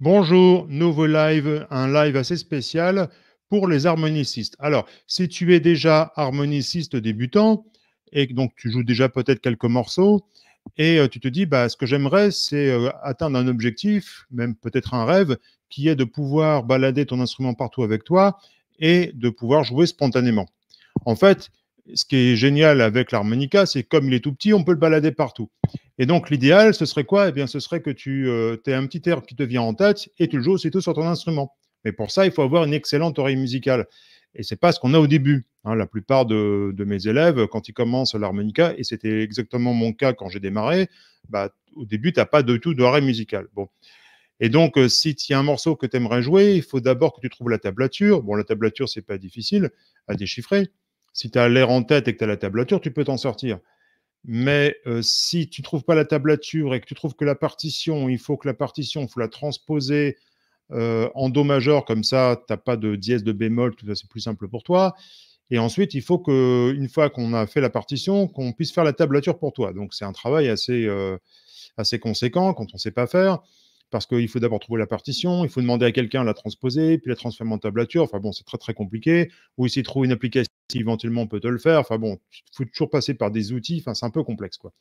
Bonjour, nouveau live, un live assez spécial pour les harmonicistes. Alors, si tu es déjà harmoniciste débutant et donc tu joues déjà peut-être quelques morceaux et euh, tu te dis, bah, ce que j'aimerais, c'est euh, atteindre un objectif, même peut-être un rêve, qui est de pouvoir balader ton instrument partout avec toi et de pouvoir jouer spontanément. En fait, ce qui est génial avec l'harmonica, c'est comme il est tout petit, on peut le balader partout. Et donc l'idéal, ce serait quoi Eh bien, ce serait que tu euh, aies un petit air qui te vient en tête et tu le joues tout sur ton instrument. Mais pour ça, il faut avoir une excellente oreille musicale. Et c'est pas ce qu'on a au début. Hein. la plupart de, mes élèves, quand ils commencent l'harmonica, et c'était exactement mon cas quand j'ai démarré, bah, au début, tu n'as pas du tout d'oreille musicale. Bon. Et donc, euh, si tu as un morceau que tu aimerais jouer, il faut d'abord que tu trouves la tablature. Bon, la tablature, c'est pas difficile à déchiffrer. Si tu as l'air en tête et que tu as la tablature, tu peux t'en sortir. Mais euh, si tu ne trouves pas la tablature et que tu trouves que la partition, il faut que la partition, il faut la transposer euh, en Do majeur, comme ça, tu n'as pas de dièse, de bémol, tout ça, c'est plus simple pour toi. Et ensuite, il faut qu'une fois qu'on a fait la partition, qu'on puisse faire la tablature pour toi. Donc, c'est un travail assez, euh, assez conséquent quand on ne sait pas faire parce qu'il faut d'abord trouver la partition, il faut demander à quelqu'un de la transposer, puis la transférer en tablature. Enfin bon, c'est très très compliqué. Ou de trouver une application, éventuellement on peut te le faire. Enfin bon, il faut toujours passer par des outils. Enfin, c'est un peu complexe quoi.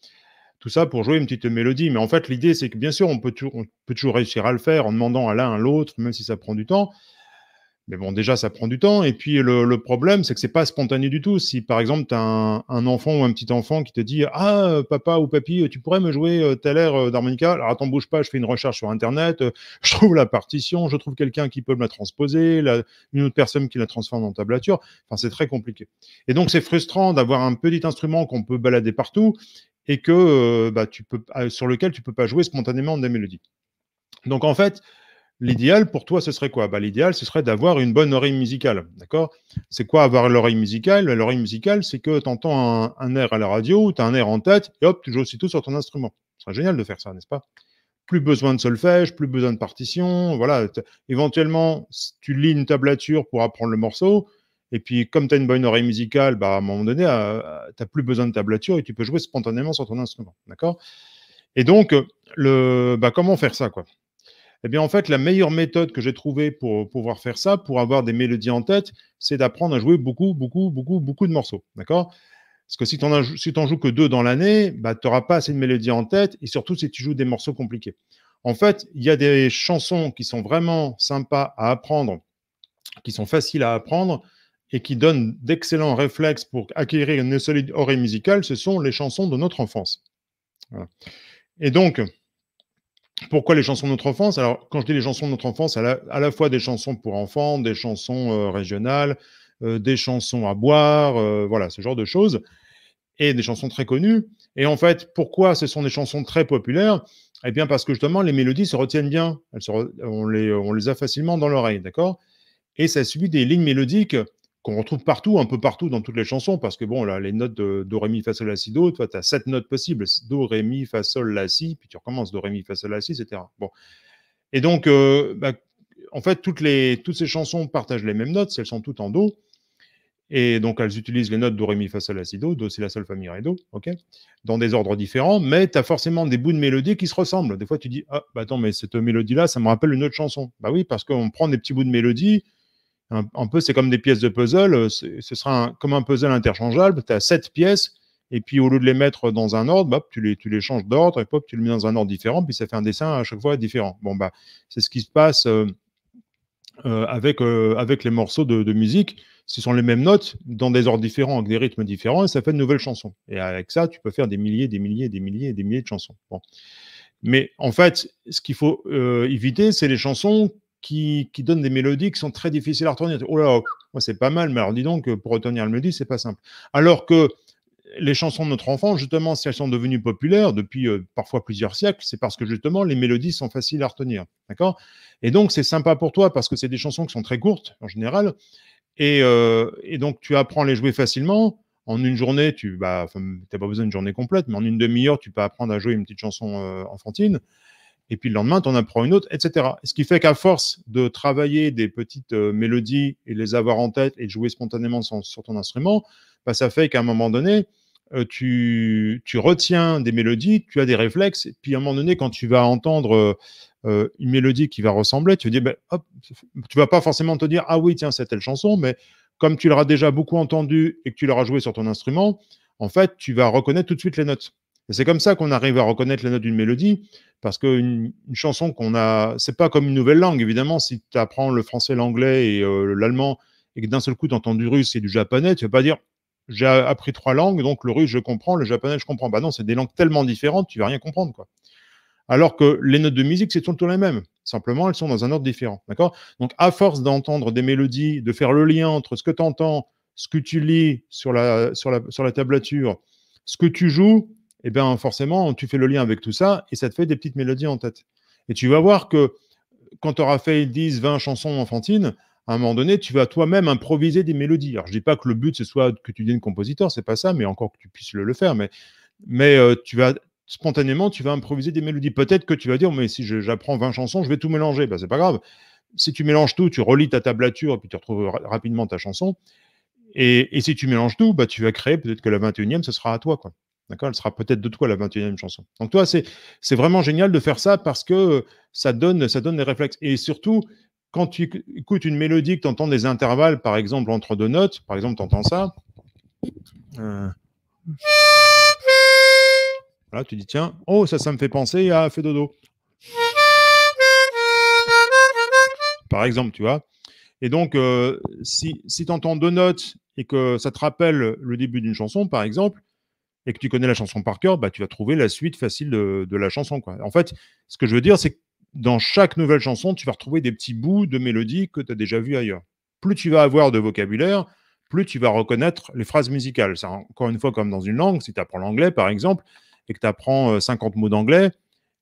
Tout ça pour jouer une petite mélodie. Mais en fait, l'idée, c'est que bien sûr, on peut, on peut toujours réussir à le faire en demandant à l'un à l'autre, même si ça prend du temps. Mais bon, déjà, ça prend du temps. Et puis, le, problème, c'est que ce n'est pas spontané du tout. Si, par exemple, tu as un, enfant ou un petit enfant qui te dit Ah, papa ou papy, euh, tu pourrais me jouer euh, tel air euh, d'harmonica Alors, attends, bouge pas, je fais une recherche sur Internet, je trouve la partition, je trouve quelqu'un qui peut me la transposer, une autre personne qui la transforme en tablature. Enfin, c'est très compliqué. Et donc, c'est frustrant d'avoir un petit instrument qu'on peut balader partout et que, bah, sur lequel tu peux pas jouer spontanément des mélodies. Donc, en fait, L'idéal pour toi, ce serait quoi bah, L'idéal, ce serait d'avoir une bonne oreille musicale. D'accord C'est quoi avoir l'oreille musicale L'oreille musicale, c'est que tu entends un, air à la radio, tu as un air en tête, et hop, tu joues aussitôt sur ton instrument. Ce serait génial de faire ça, n'est-ce pas Plus besoin de solfège, plus besoin de partition. Voilà. Éventuellement, tu lis une tablature pour apprendre le morceau. Et puis, comme tu as une bonne oreille musicale, bah, à un moment donné, euh, tu n'as plus besoin de tablature et tu peux jouer spontanément sur ton instrument. D'accord Et donc, le, bah, comment faire ça quoi eh bien, en fait, la meilleure méthode que j'ai trouvée pour pouvoir faire ça, pour avoir des mélodies en tête, c'est d'apprendre à jouer beaucoup, beaucoup, beaucoup, beaucoup de morceaux. D'accord Parce que si tu n'en joues que deux dans l'année, bah, tu n'auras pas assez de mélodies en tête, et surtout si tu joues des morceaux compliqués. En fait, il y a des chansons qui sont vraiment sympas à apprendre, qui sont faciles à apprendre, et qui donnent d'excellents réflexes pour acquérir une solide oreille musicale, ce sont les chansons de notre enfance. Et donc, pourquoi les chansons de notre enfance Alors, quand je dis les chansons de notre enfance, à la, fois des chansons pour enfants, des chansons euh, régionales, euh, des chansons à boire, euh, voilà, ce genre de choses, et des chansons très connues. Et en fait, pourquoi ce sont des chansons très populaires Eh bien, parce que justement, les mélodies se retiennent bien. on, les, on, les, a facilement dans l'oreille, d'accord Et ça subit des lignes mélodiques qu'on retrouve partout, un peu partout dans toutes les chansons, parce que bon, là, les notes de Do, Ré, Mi, Fa, Sol, La, Si, Do, toi, tu as sept notes possibles, Do, Ré, Mi, Fa, Sol, La, Si, puis tu recommences Do, Ré, Mi, Fa, Sol, La, Si, etc. Bon. Et donc, euh, bah, en fait, toutes, les, toutes ces chansons partagent les mêmes notes, elles sont toutes en Do, et donc, elles utilisent les notes Do, Ré, Mi, Fa, Sol, La, Si, Do. Do, c'est la fa, mi, Ré, Do. dans des ordres différents, mais tu as forcément des bouts de mélodie qui se ressemblent. Des fois, tu dis Ah, bah, attends, mais cette mélodie-là, ça me rappelle une autre chanson. Bah oui, parce qu'on prend des petits bouts de mélodie, un, peu, c'est comme des pièces de puzzle. Euh, ce sera comme un puzzle interchangeable. Tu as sept pièces. Et puis, au lieu de les mettre dans un ordre, bah, tu, les, tu les changes d'ordre et hop, tu le mets dans un ordre différent. Puis, ça fait un dessin à chaque fois différent. Bon, bah, c'est ce qui se passe euh, euh, avec, avec les morceaux de, musique. Ce sont les mêmes notes dans des ordres différents, avec des rythmes différents, et ça fait de nouvelles chansons. Et avec ça, tu peux faire des milliers, des milliers, des milliers, des milliers de chansons. Mais en fait, ce qu'il faut éviter, c'est les chansons qui, donnent des mélodies qui sont très difficiles à retenir. Oh là, c'est pas mal, mais alors dis donc, euh, pour retenir le mélodie, c'est pas simple. Alors que les chansons de notre enfant, justement, si elles sont devenues populaires depuis euh, parfois plusieurs siècles, c'est parce que justement les mélodies sont faciles à retenir. D'accord Et donc c'est sympa pour toi parce que c'est des chansons qui sont très courtes en général. Et, euh, donc tu apprends à les jouer facilement. En une journée, tu bah, n'as pas besoin d'une journée complète, mais en une demi-heure, tu peux apprendre à jouer une petite chanson enfantine et puis le lendemain, tu en apprends une autre, etc. Ce qui fait qu'à force de travailler des petites euh, mélodies et les avoir en tête et de jouer spontanément sur, ton instrument, bah, ça fait qu'à un moment donné, euh, tu, tu, retiens des mélodies, tu as des réflexes, et puis à un moment donné, quand tu vas entendre euh, une mélodie qui va ressembler, tu dis, bah, tu vas pas forcément te dire, ah oui, tiens, c'est telle chanson, mais comme tu l'auras déjà beaucoup entendu et que tu l'auras jouée sur ton instrument, en fait, tu vas reconnaître tout de suite les notes. Et c'est comme ça qu'on arrive à reconnaître la note d'une mélodie, parce qu'une une chanson qu'on a, c'est pas comme une nouvelle langue, évidemment. Si tu apprends le français, l'anglais et euh, l'allemand, et que d'un seul coup tu entends du russe et du japonais, tu vas pas dire j'ai appris trois langues, donc le russe je comprends, le japonais je comprends. Bah non, c'est des langues tellement différentes, tu vas rien comprendre, quoi. Alors que les notes de musique, c'est tout le temps les mêmes. Simplement, elles sont dans un ordre différent. D'accord Donc, à force d'entendre des mélodies, de faire le lien entre ce que tu entends, ce que tu lis sur la, sur sur la tablature, ce que tu joues, eh bien forcément, tu fais le lien avec tout ça et ça te fait des petites mélodies en tête. Et tu vas voir que quand tu auras fait 10, 20 chansons enfantines, à un moment donné, tu vas toi-même improviser des mélodies. Alors, je dis pas que le but, ce soit que tu deviennes compositeur, c'est pas ça, mais encore que tu puisses le, faire. Mais, mais euh, tu vas spontanément, tu vas improviser des mélodies. Peut-être que tu vas dire, mais si j'apprends 20 chansons, je vais tout mélanger. ce ben, c'est pas grave. Si tu mélanges tout, tu relis ta tablature, puis tu retrouves rapidement ta chanson. Et, si tu mélanges tout, ben, tu vas créer peut-être que la 21e, ce sera à toi. Quoi. D'accord Elle sera peut-être de toi la 21e chanson. Donc, toi, c'est vraiment génial de faire ça parce que euh, ça donne, ça donne des réflexes. Et surtout, quand tu écoutes une mélodie, que tu entends des intervalles, par exemple, entre deux notes, par exemple, tu entends ça. Euh... tu dis, tiens, oh, ça, ça me fait penser à Fedodo. Dodo. Par exemple, tu vois. Et donc, euh, si, si tu entends deux notes et que ça te rappelle le début d'une chanson, par exemple, et que tu connais la chanson par cœur, bah, tu vas trouver la suite facile de, la chanson. En fait, ce que je veux dire, c'est que dans chaque nouvelle chanson, tu vas retrouver des petits bouts de mélodie que tu as déjà vu ailleurs. Plus tu vas avoir de vocabulaire, plus tu vas reconnaître les phrases musicales. C'est encore une fois comme dans une langue, si tu apprends l'anglais par exemple, et que tu apprends 50 euh, mots d'anglais,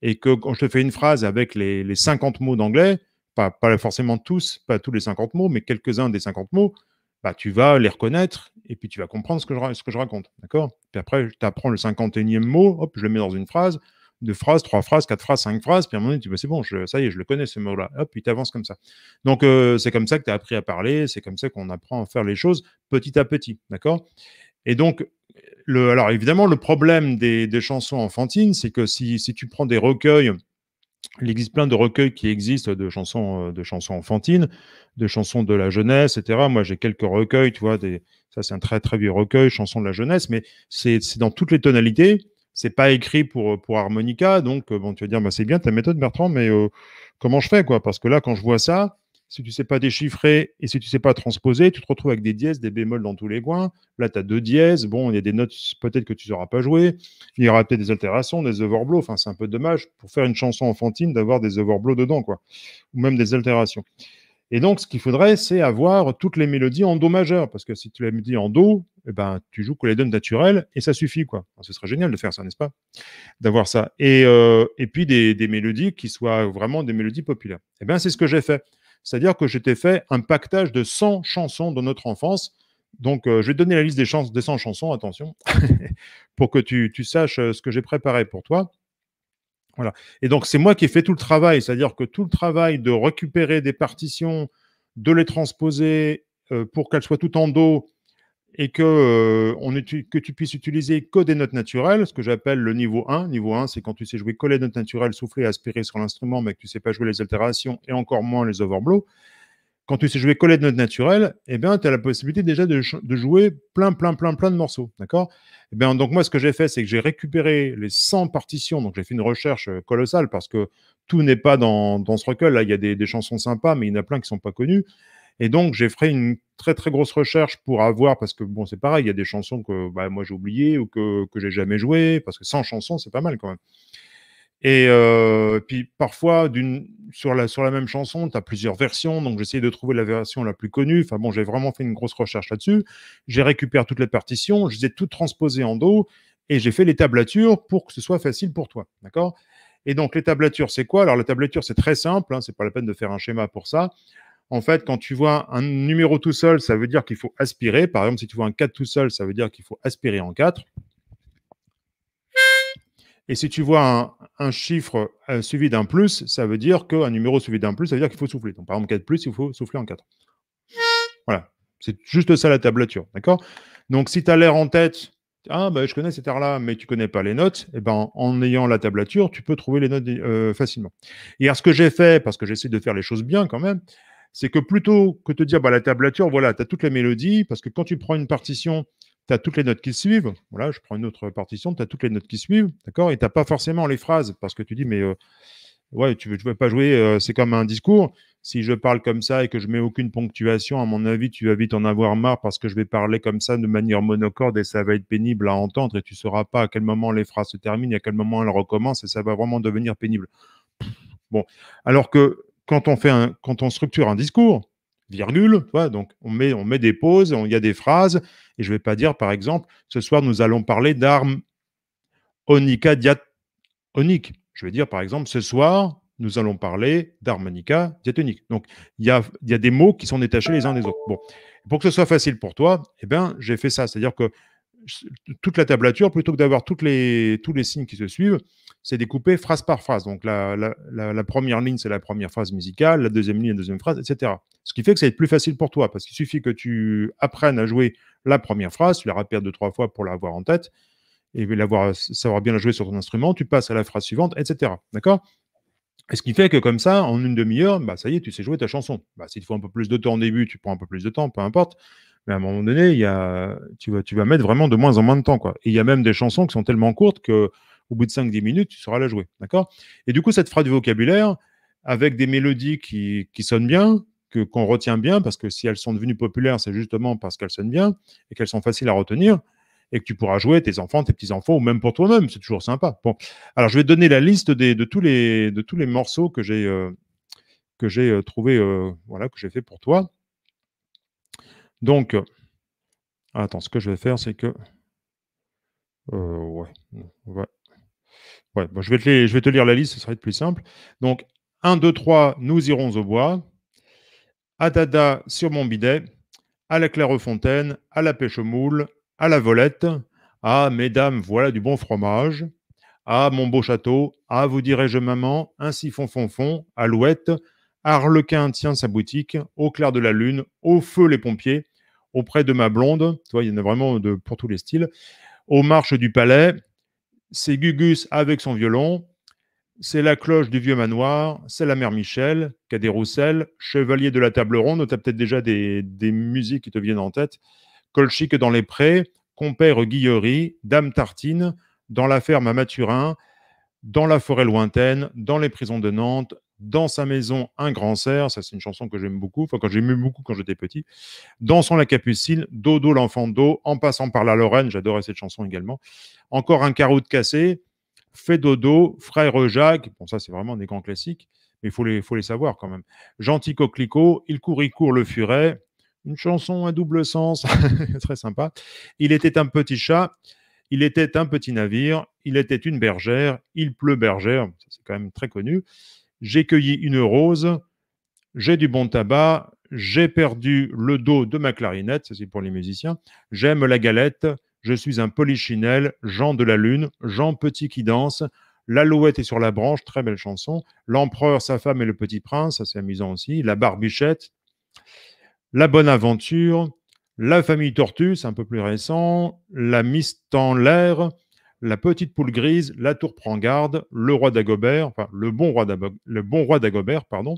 et que quand je te fais une phrase avec les, 50 mots d'anglais, pas, pas, forcément tous, pas tous les 50 mots, mais quelques-uns des 50 mots, bah, tu vas les reconnaître et puis tu vas comprendre ce que je, ce que je raconte. D'accord Puis après, tu apprends le cinquantième mot, hop, je le mets dans une phrase, deux phrases, trois phrases, quatre phrases, cinq phrases, puis à un moment donné, tu dis, bah, c'est bon, ça y est, je le connais ce mot-là. Hop, puis tu avances comme ça. Donc, euh, c'est comme ça que tu as appris à parler, c'est comme ça qu'on apprend à faire les choses petit à petit. D'accord Et donc, le, alors évidemment, le problème des, des chansons enfantines, c'est que si, si tu prends des recueils il existe plein de recueils qui existent euh, de chansons, euh, de chansons enfantines, de chansons de la jeunesse, etc. Moi, j'ai quelques recueils, tu vois, ça c'est un très très vieux recueil, chansons de la jeunesse, mais c'est dans toutes les tonalités. C'est pas écrit pour, euh, pour harmonica, donc bon, tu vas dire, bah, c'est bien ta méthode, Bertrand, mais comment je fais, quoi Parce que là, quand je vois ça, si tu ne sais pas déchiffrer et si tu ne sais pas transposer, tu te retrouves avec des dièses, des bémols dans tous les coins. Là, tu as deux dièses. Bon, il y a des notes peut-être que tu ne sauras pas jouer. Il y aura peut-être des altérations, des overblows. Enfin, c'est un peu dommage pour faire une chanson enfantine d'avoir des overblows dedans, quoi. Ou même des altérations. Et donc, ce qu'il faudrait, c'est avoir toutes les mélodies en Do majeur. Parce que si tu les mets en Do, eh ben, tu joues que les donnes naturelles et ça suffit. quoi. ce serait génial de faire ça, n'est-ce pas D'avoir ça. Euh, et, puis des, des, mélodies qui soient vraiment des mélodies populaires. Eh bien, c'est ce que j'ai fait. C'est-à-dire que je t'ai fait un pactage de 100 chansons de notre enfance. Donc, euh, je vais te donner la liste des, 100 chansons, attention, pour que tu, saches euh, ce que j'ai préparé pour toi. Voilà. Et donc, c'est moi qui ai fait tout le travail, c'est-à-dire que tout le travail de récupérer des partitions, de les transposer euh, pour qu'elles soient toutes en dos, et euh, que, tu puisses utiliser que des notes naturelles, ce que j'appelle le niveau 1. Niveau 1, c'est quand tu sais jouer que de notes naturelles, souffler, aspirer sur l'instrument, mais que tu ne sais pas jouer les altérations et encore moins les overblows. Quand tu sais jouer que de notes naturelles, eh bien, tu as la possibilité déjà de, jouer plein, plein, plein, plein de morceaux. D'accord eh bien, Donc, moi, ce que j'ai fait, c'est que j'ai récupéré les 100 partitions. Donc, j'ai fait une recherche euh, colossale parce que tout n'est pas dans, ce recueil. Là, il y a des, des chansons sympas, mais il y en a plein qui ne sont pas connues. Et donc, j'ai fait une très très grosse recherche pour avoir, parce que bon, c'est pareil, il y a des chansons que bah, moi j'ai oubliées ou que, que j'ai jamais jouées, parce que sans chansons, c'est pas mal quand même. Et euh, puis parfois, sur la, sur la même chanson, tu as plusieurs versions, donc essayé de trouver la version la plus connue. Enfin bon, j'ai vraiment fait une grosse recherche là-dessus. J'ai récupéré toutes les partitions, je les ai toutes transposées en dos et j'ai fait les tablatures pour que ce soit facile pour toi. D'accord Et donc, les tablatures, c'est quoi Alors, la tablature, c'est très simple, hein, c'est pas la peine de faire un schéma pour ça. En fait, quand tu vois un numéro tout seul, ça veut dire qu'il faut aspirer. Par exemple, si tu vois un 4 tout seul, ça veut dire qu'il faut aspirer en 4. Et si tu vois un, chiffre euh, suivi d'un plus, ça veut dire qu'un numéro suivi d'un plus, ça veut dire qu'il faut souffler. Donc, par exemple, 4 plus, il faut souffler en 4. Voilà. C'est juste ça la tablature. D'accord Donc, si tu as l'air en tête, ah, ben, je connais cet air-là, mais tu connais pas les notes, eh ben, en ayant la tablature, tu peux trouver les notes euh, facilement. Et ce que j'ai fait, parce que j'essaie de faire les choses bien quand même, c'est que plutôt que te dire bah, la tablature, voilà, tu as toutes les mélodies, parce que quand tu prends une partition, tu as toutes les notes qui suivent. Voilà, je prends une autre partition, tu as toutes les notes qui suivent, d'accord Et tu n'as pas forcément les phrases, parce que tu dis, mais euh, ouais, tu ne veux, pas jouer, euh, c'est comme un discours. Si je parle comme ça et que je mets aucune ponctuation, à mon avis, tu vas vite en avoir marre parce que je vais parler comme ça de manière monocorde et ça va être pénible à entendre et tu ne sauras pas à quel moment les phrases se terminent et à quel moment elles recommencent et ça va vraiment devenir pénible. Bon, alors que quand on, fait un, quand on structure un discours, virgule, donc on met, on met des pauses, il y a des phrases, et je ne vais pas dire, par exemple, ce soir, nous allons parler d'armes onica diatonique. Je vais dire, par exemple, ce soir, nous allons parler d'harmonica diatonique. Donc, il y a, y a, des mots qui sont détachés les uns des autres. Bon, pour que ce soit facile pour toi, eh ben, j'ai fait ça. C'est-à-dire que toute la tablature, plutôt que d'avoir les, tous les signes qui se suivent, c'est découpé phrase par phrase. Donc la, première ligne, c'est la première phrase musicale, la deuxième ligne, la deuxième phrase, etc. Ce qui fait que ça va être plus facile pour toi, parce qu'il suffit que tu apprennes à jouer la première phrase, tu la rappelles deux, trois fois pour l'avoir en tête, et l'avoir, savoir bien la jouer sur ton instrument, tu passes à la phrase suivante, etc. D'accord et ce qui fait que comme ça, en une demi-heure, bah, ça y est, tu sais jouer ta chanson. Bah, S'il faut un peu plus de temps au début, tu prends un peu plus de temps, peu importe mais à un moment donné, il y a, tu, vas, tu vas mettre vraiment de moins en moins de temps. il y a même des chansons qui sont tellement courtes que au bout de 5-10 minutes, tu sauras la jouer. D'accord Et du coup, cette phrase du vocabulaire, avec des mélodies qui, sonnent bien, qu'on retient bien, parce que si elles sont devenues populaires, c'est justement parce qu'elles sonnent bien et qu'elles sont faciles à retenir, et que tu pourras jouer tes enfants, tes petits-enfants, ou même pour toi-même, c'est toujours sympa. alors je vais te donner la liste de, tous les, morceaux que j'ai euh, euh, trouvés trouvé, euh, voilà, que j'ai fait pour toi. Donc, attends, ce que je vais faire, c'est que. Euh, ouais, ouais. bon, je, vais te lire la liste, ce serait plus simple. Donc, 1, 2, 3, nous irons au bois. Adada sur mon bidet. À la Clairefontaine, à la pêche aux moules, à la volette. Ah, mesdames, voilà du bon fromage. à ah, mon beau château. Ah, à vous dirais je maman. Ainsi fond fond fond. Alouette. Arlequin tient sa boutique. Au clair de la lune. Au feu les pompiers auprès de ma blonde. Tu vois, il y en a vraiment de, pour tous les styles. Aux marches du palais, c'est Gugus avec son violon. C'est la cloche du vieux manoir, c'est la mère Michel, Cadet Roussel, Chevalier de la Table Ronde. Tu as peut-être déjà des, musiques qui te viennent en tête. Colchic dans les prés, Compère Guillory »,« Dame Tartine, dans la ferme à Mathurin, dans la forêt lointaine, dans les prisons de Nantes, dans sa maison, un grand cerf. Ça, c'est une chanson que j'aime beaucoup, enfin, que j'aimais beaucoup quand j'étais petit. son la capucine, Dodo l'enfant d'eau, en passant par la Lorraine. J'adorais cette chanson également. Encore un carreau de cassé, Fait dodo, Frère Jacques. Bon, ça, c'est vraiment des grands classiques, mais il faut les, faut les savoir quand même. Gentil coquelicot, Il court, il court le furet. Une chanson à double sens, très sympa. Il était un petit chat. Il était un petit navire, il était une bergère, il pleut bergère, c'est quand même très connu. J'ai cueilli une rose, j'ai du bon tabac, j'ai perdu le dos de ma clarinette, c'est pour les musiciens, j'aime la galette, je suis un polichinelle, Jean de la Lune, Jean Petit qui danse, L'alouette est sur la branche, très belle chanson. L'empereur, sa femme et le petit prince, ça c'est amusant aussi. La barbichette. La bonne aventure. La famille tortue, c'est un peu plus récent. La miste en l'air, la petite poule grise, la tour prend garde, le roi d'Agobert, enfin le bon roi d'Agobert, bon pardon.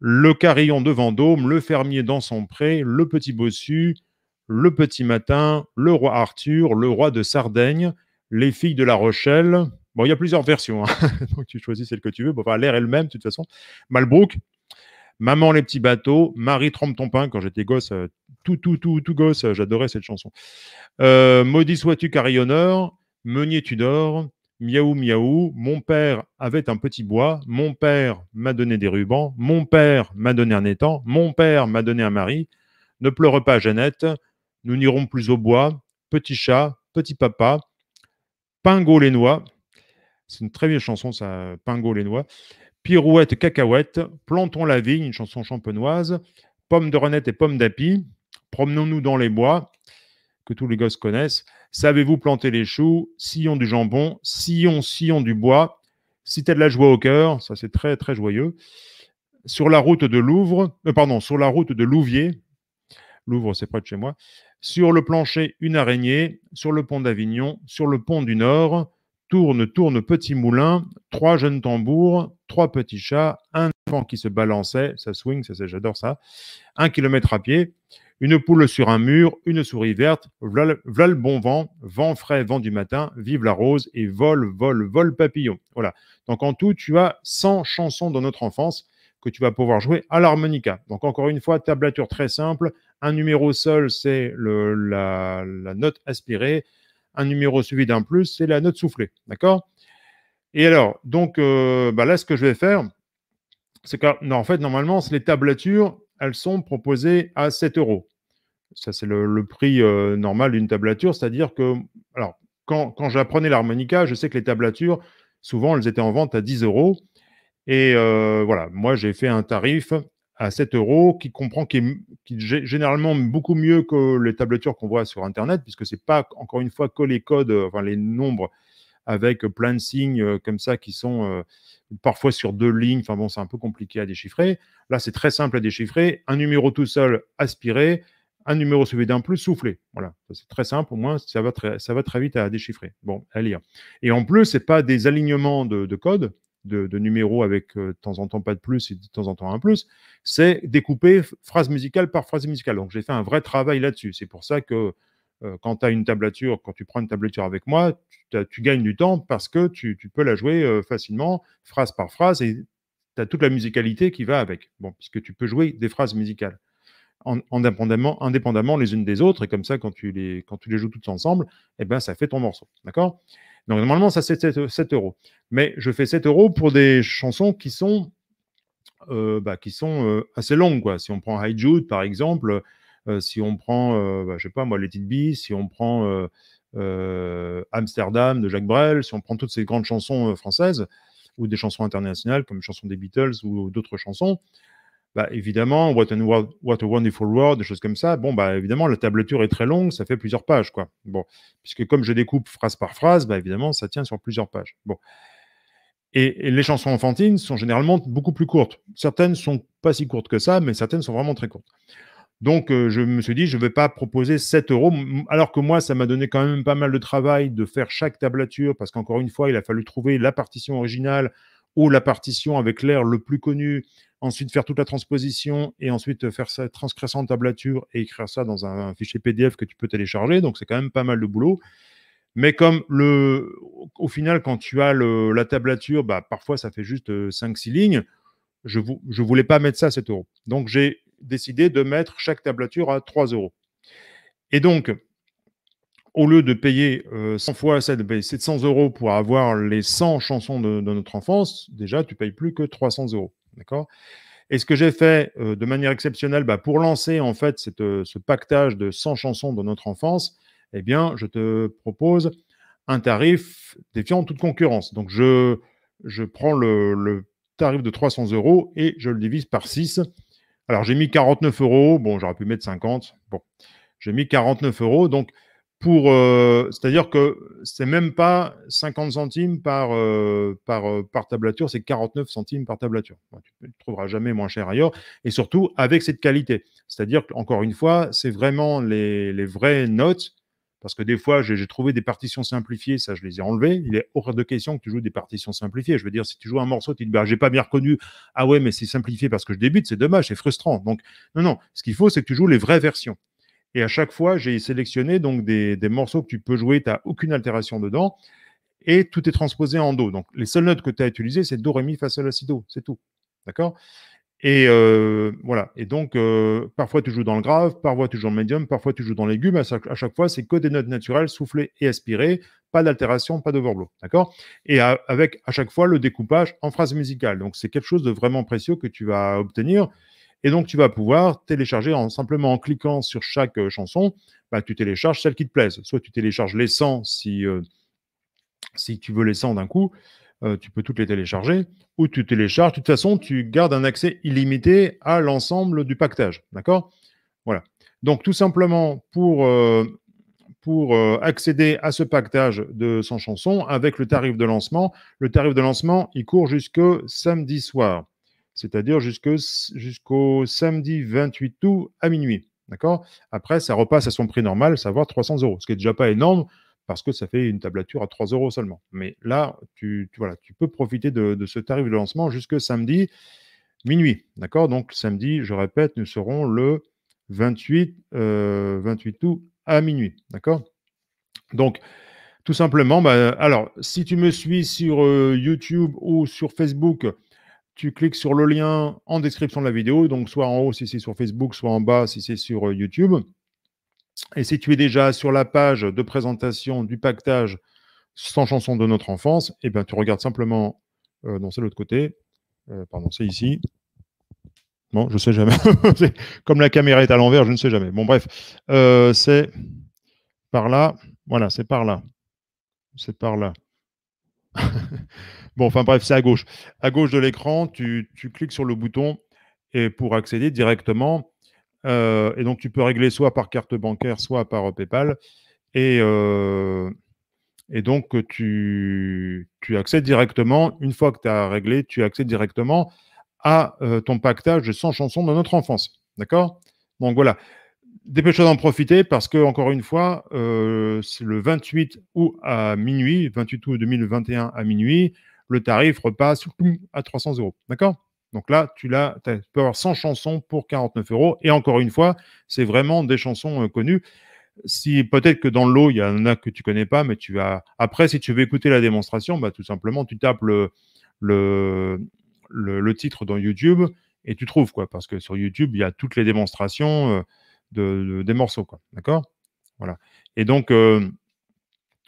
Le carillon de Vendôme, le fermier dans son pré, le petit bossu, le petit matin, le roi Arthur, le roi de Sardaigne, les filles de la Rochelle. Bon, il y a plusieurs versions, hein. donc tu choisis celle que tu veux. Bon, enfin, l'air elle même, de toute façon. Malbrook, Maman les petits bateaux, Marie trompe ton pain. Quand j'étais gosse, euh, tout, tout, tout, tout gosse. Euh, j'adorais cette chanson. Euh, Maudit sois-tu, carillonneur, meunier tu dors, miaou, miaou. Mon père avait un petit bois, mon père m'a donné des rubans, mon père m'a donné un étang, mon père m'a donné un mari. Ne pleure pas, Jeannette, nous n'irons plus au bois. Petit chat, petit papa, Pingo les noix. C'est une très vieille chanson, ça, Pingo les noix. Pirouette, cacahuète, plantons la vigne, une chanson champenoise. Pomme de renette et pomme d'api, promenons-nous dans les bois que tous les gosses connaissent. Savez-vous planter les choux Sillon du jambon, sillon, sillon du bois. Si t'as de la joie au cœur, ça c'est très très joyeux. Sur la route de Louvre, euh, pardon, sur la route de Louviers, Louvre c'est près de chez moi. Sur le plancher, une araignée. Sur le pont d'Avignon, sur le pont du Nord, tourne, tourne, petit moulin. Trois jeunes tambours, trois petits chats, un enfant qui se balançait, ça swing, ça, j'adore ça. Un kilomètre à pied. Une poule sur un mur, une souris verte, voilà le bon vent, vent frais, vent du matin, vive la rose et vol, vol, vol papillon. Voilà. Donc en tout, tu as 100 chansons dans notre enfance que tu vas pouvoir jouer à l'harmonica. Donc encore une fois, tablature très simple. Un numéro seul, c'est la, note aspirée. Un numéro suivi d'un plus, c'est la note soufflée. D'accord Et alors, donc euh, bah là, ce que je vais faire, c'est qu'en en fait, normalement, c'est les tablatures, elles sont proposées à 7 euros. Ça, c'est le, prix euh, normal d'une tablature, c'est-à-dire que, alors, quand, j'apprenais l'harmonica, je sais que les tablatures, souvent, elles étaient en vente à 10 euros. Et euh, voilà, moi, j'ai fait un tarif à 7 euros qui comprend, qui est généralement beaucoup mieux que les tablatures qu'on voit sur Internet, puisque ce n'est pas, encore une fois, que les codes, euh, enfin, les nombres avec plein de signes comme ça qui sont parfois sur deux lignes. Enfin bon, c'est un peu compliqué à déchiffrer. Là, c'est très simple à déchiffrer. Un numéro tout seul aspiré, un numéro suivi d'un plus soufflé. Voilà, c'est très simple. Au moins, ça va très, vite à déchiffrer. Bon, à lire. Et en plus, c'est pas des alignements de, de code. De, numéros avec de temps en temps pas de plus et de temps en temps un plus, c'est découper phrase musicale par phrase musicale. Donc j'ai fait un vrai travail là-dessus. C'est pour ça que euh, quand tu as une tablature, quand tu prends une tablature avec moi, tu, gagnes du temps parce que tu, peux la jouer euh, facilement, phrase par phrase, et tu as toute la musicalité qui va avec. Bon, puisque tu peux jouer des phrases musicales. indépendamment, les unes des autres, et comme ça, quand tu les, quand tu les joues toutes ensemble, eh ben, ça fait ton morceau. D'accord Donc, normalement, ça, c'est 7, euros. Mais je fais 7 euros pour des chansons qui sont, euh, bah, qui sont assez longues. Quoi. Si on prend High Jude, par exemple, si on prend, bah, je bah, sais pas moi, les It Be, si on prend Amsterdam de Jacques Brel, si on prend toutes ces grandes chansons françaises ou des chansons internationales comme chansons des Beatles ou d'autres chansons, bah, évidemment, what a, Wonderful World, des choses comme ça, bon, bah, évidemment, la tablature est très longue, ça fait plusieurs pages, quoi. Bon, puisque comme je découpe phrase par phrase, bah, évidemment, ça tient sur plusieurs pages. Bon. Et, et, les chansons enfantines sont généralement beaucoup plus courtes. Certaines sont pas si courtes que ça, mais certaines sont vraiment très courtes. Donc, euh, je me suis dit, je ne vais pas proposer 7 euros, alors que moi, ça m'a donné quand même pas mal de travail de faire chaque tablature, parce qu'encore une fois, il a fallu trouver la partition originale ou la partition avec l'air le plus connu, ensuite faire toute la transposition et ensuite euh, faire ça, transcrire ça en tablature et écrire ça dans un, fichier PDF que tu peux télécharger. Donc, c'est quand même pas mal de boulot. Mais comme le, au final, quand tu as la tablature, bah, parfois ça fait juste 5-6 euh, lignes, je ne voulais pas mettre ça à 7 euros. Donc j'ai décidé de mettre chaque tablature à 3 euros. Et donc, au lieu de payer 100 euh, fois, 700 euros pour avoir les 100 chansons de, notre enfance, déjà, tu payes plus que 300 euros. et ce que j'ai fait euh, de manière exceptionnelle bah, pour lancer en fait euh, ce pactage de 100 chansons de notre enfance, eh bien, je te propose un tarif défiant toute concurrence. Donc, je, prends le, le tarif de 300 euros et je le divise par 6 alors, j'ai mis 49 euros. Bon, j'aurais pu mettre 50. Bon, j'ai mis 49 euros. Donc, pour, euh, c'est-à-dire que c'est même pas 50 centimes par, euh, par, euh, tablature, c'est 49 centimes par tablature. tu ne trouveras jamais moins cher ailleurs. Et surtout, avec cette qualité. C'est-à-dire qu'encore une fois, c'est vraiment les, les vraies notes parce que des fois, j'ai trouvé des partitions simplifiées, ça, je les ai enlevées. Il est hors de question que tu joues des partitions simplifiées. Je veux dire, si tu joues un morceau, tu te dis, bah, j'ai pas bien reconnu. Ah ouais, mais c'est simplifié parce que je débute, c'est dommage, c'est frustrant. Donc, non, non. Ce qu'il faut, c'est que tu joues les vraies versions. Et à chaque fois, j'ai sélectionné donc des, morceaux que tu peux jouer, tu n'as aucune altération dedans, et tout est transposé en Do. Donc les seules notes que tu as utilisées, c'est Do, Ré, Mi, Fa, Sol, La, Si, Do, c'est tout. D'accord et euh, voilà. Et donc, euh, parfois tu joues dans le grave, parfois tu joues dans le médium, parfois tu joues dans l'aigu, à chaque, à chaque fois, c'est que des notes naturelles, soufflées et aspirées, pas d'altération, pas d'overblow. D'accord Et avec à chaque fois le découpage en phrases musicales. Donc, c'est quelque chose de vraiment précieux que tu vas obtenir. Et donc, tu vas pouvoir télécharger en, simplement en cliquant sur chaque euh, chanson, bah, tu télécharges celle qui te plaise. Soit tu télécharges les 100 si, si tu veux les 100 d'un coup, euh, tu peux toutes les télécharger, ou tu télécharges. De toute façon, tu gardes un accès illimité à l'ensemble du pactage. D'accord Voilà. Donc, tout simplement, pour, euh, euh, accéder à ce pactage de 100 chansons avec le tarif de lancement, le tarif de lancement, il court jusqu'au samedi soir, c'est-à-dire jusqu'au samedi 28 août à minuit. D'accord Après, ça repasse à son prix normal, savoir 300 euros, ce qui n'est déjà pas énorme parce que ça fait une tablature à 3 euros seulement. Mais là, tu, voilà, tu peux profiter de, ce tarif de lancement jusque samedi minuit. D'accord Donc samedi, je répète, nous serons le 28, 28 euh, août à minuit. D'accord Donc, tout simplement, bah, alors, si tu me suis sur euh, YouTube ou sur Facebook, tu cliques sur le lien en description de la vidéo, donc soit en haut si c'est sur Facebook, soit en bas si c'est sur euh, YouTube. Et si tu es déjà sur la page de présentation du pactage sans chanson de notre enfance, eh bien tu regardes simplement, euh, non c'est l'autre côté, euh, pardon c'est ici, Bon, je ne sais jamais, comme la caméra est à l'envers, je ne sais jamais. Bon bref, euh, c'est par là, voilà c'est par là, c'est par là. bon enfin bref c'est à gauche, à gauche de l'écran, tu, tu cliques sur le bouton et pour accéder directement euh, et donc, tu peux régler soit par carte bancaire, soit par euh, PayPal. Et, euh, donc, tu, accèdes directement, une fois que tu as réglé, tu accèdes directement à ton pactage de 100 chansons de notre enfance. D'accord Donc voilà. Dépêche-toi d'en profiter parce que, encore une fois, le 28 août à minuit, 28 août 2021 à minuit, le tarif repasse à 300 euros. D'accord donc là, tu, l'as, tu peux avoir 100 chansons pour 49 euros. Et encore une fois, c'est vraiment des chansons euh, connues. Si peut-être que dans l'eau, il y en a que tu connais pas, mais tu vas. Après, si tu veux écouter la démonstration, bah, tout simplement, tu tapes le, le, le, titre dans YouTube et tu trouves, quoi. Parce que sur YouTube, il y a toutes les démonstrations euh, de, des morceaux, D'accord Voilà. Et donc. Euh,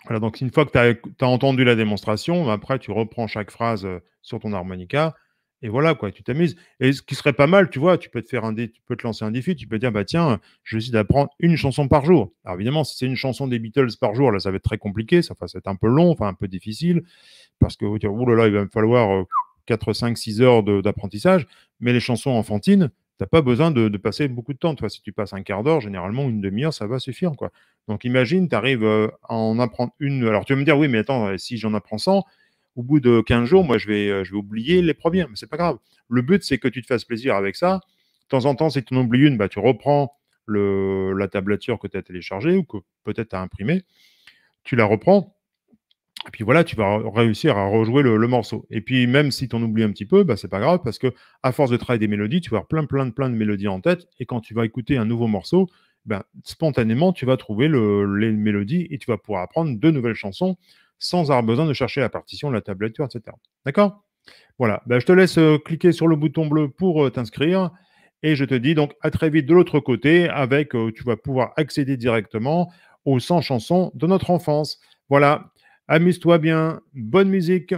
voilà, donc une fois que tu as, entendu la démonstration, après tu reprends chaque phrase sur ton harmonica et voilà, quoi, tu t'amuses. Et ce qui serait pas mal, tu vois, tu peux te faire un défi tu peux te lancer un défi, tu peux dire, bah tiens, je vais essayer d'apprendre une chanson par jour. Alors évidemment, si c'est une chanson des Beatles par jour, là, ça va être très compliqué, ça, va être un peu long, enfin un peu difficile, parce que, oh là là, il va me falloir 4, 5, 6 heures d'apprentissage. Mais les chansons enfantines, t'as pas besoin de, passer beaucoup de temps. Toi, si tu passes un quart d'heure, généralement une demi-heure, ça va suffire. Quoi. Donc imagine, tu arrives à en apprendre une. Alors tu vas me dire, oui, mais attends, si j'en apprends 100, au bout de 15 jours, moi, je vais, euh, je vais oublier les premiers, mais c'est pas grave. Le but, c'est que tu te fasses plaisir avec ça. De temps en temps, si tu en oublies une, bah, tu reprends le, la tablature que tu as téléchargée ou que peut-être tu as imprimée, tu la reprends. Et puis voilà, tu vas réussir à rejouer le, morceau. Et puis même si tu en oublies un petit peu, bah, c'est pas grave parce que à force de travailler des mélodies, tu vas avoir plein, plein, plein de mélodies en tête. Et quand tu vas écouter un nouveau morceau, bah, spontanément, tu vas trouver les mélodies et tu vas pouvoir apprendre de nouvelles chansons sans avoir besoin de chercher la partition, la tablature, etc. D'accord Voilà, ben, je te laisse euh, cliquer sur le bouton bleu pour euh, t'inscrire. Et je te dis donc à très vite de l'autre côté avec, euh, tu vas pouvoir accéder directement aux 100 chansons de notre enfance. Voilà, amuse-toi bien, bonne musique.